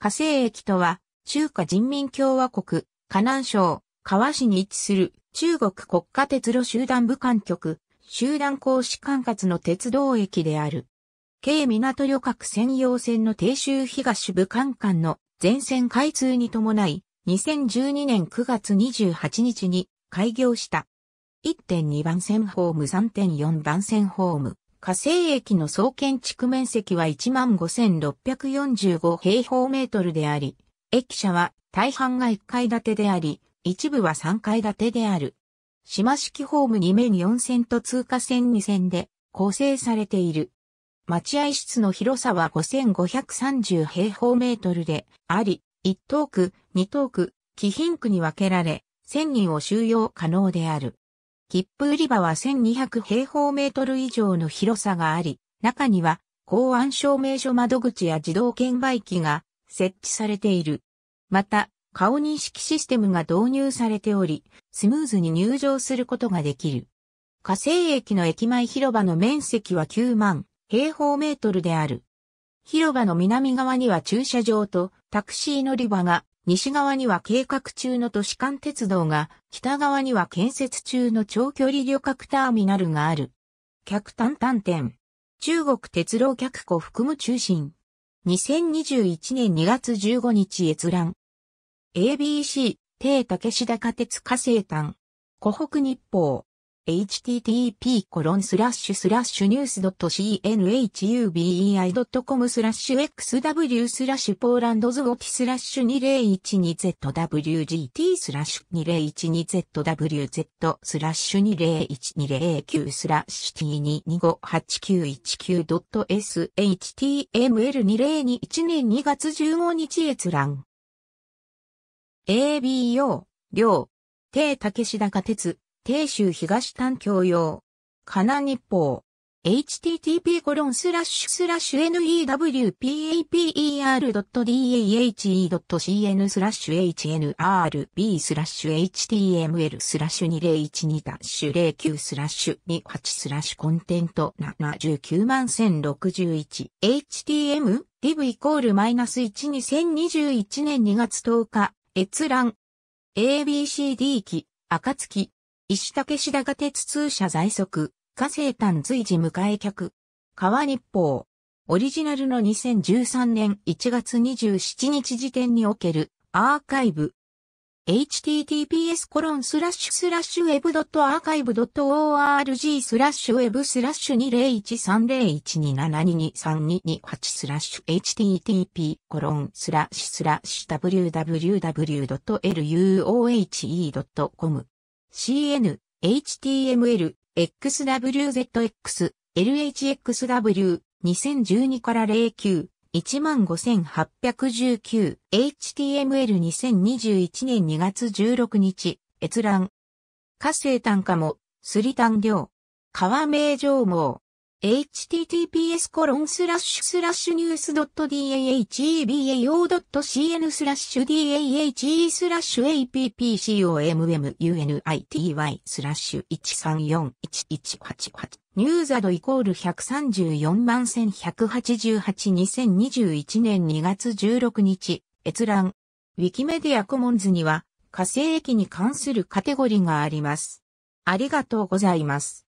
河西駅とは、中華人民共和国、河南省、河市に位置する中国国家鉄路集団部管局、集団公使管轄の鉄道駅である。京港旅客専用線の定州東部管間の全線開通に伴い、2012年9月28日に開業した。1.2番線ホーム3.4番線ホーム、火星駅の総建築面積は15,645平方メートルであり、駅舎は大半が1階建てであり、一部は3階建てである。島式ホーム2面4線と通過線2線で構成されている。待合室の広さは5530平方メートルであり、1等区、2等区、貴賓区に分けられ、1000人を収容可能である。切符売り場は1200平方メートル以上の広さがあり、中には公安証明書窓口や自動券売機が設置されている。また、顔認識システムが導入されており、スムーズに入場することができる。火星駅の駅前広場の面積は9万平方メートルである。広場の南側には駐車場とタクシー乗り場が西側には計画中の都市間鉄道が、北側には建設中の長距離旅客ターミナルがある。客単単店。中国鉄道客庫含む中心。2021年2月15日閲覧。ABC、帝竹志高鉄火星炭。湖北日報。http コロンスラッシュスラッシュニュース .cnhubei.com スラッシュ xw スラッシュポーランドズオテスラッシュ 2012zwgt スラッシュ 2012zwz スラッシュ2012009スラッシュ t2258919.shtml2021 年2月15日閲覧 ABO 両、低竹下高鉄定州東丹教用。かな日報。http コロンスラッシュスラッシュ newpaper.dahe.cn スラッシュ hnrb スラッシュ html スラッシュ2012ダッシュ09スラッシュ28スラッシュコンテント79万 1061htm div イコールマイナス1 2021年2月10日閲覧 abcd 期暁石竹志田が鉄通社在則、火星炭随時迎え客。川日報。オリジナルの2013年1月27日時点におけるアーカイブ。https コロンスラッシュスラッシュウェブドットアーカイブドット org スラッシュウェブスラッシュ2013012722328スラッシュ http コロンスラッシュスラッシュ www.luohe.com CN、HTML、XWZX、LHXW、2012から09、15819、HTML2021 年2月16日、閲覧。火星単価も、すり単量。川名上網。https n e w s .dahebao.cn スラッシュ dahe スラッシュ appcommunity スラッシュ1341188ニーザドイコール134万11882021年2月16日閲覧ウィキメディアコモンズには火星駅に関するカテゴリがあります。ありがとうございます。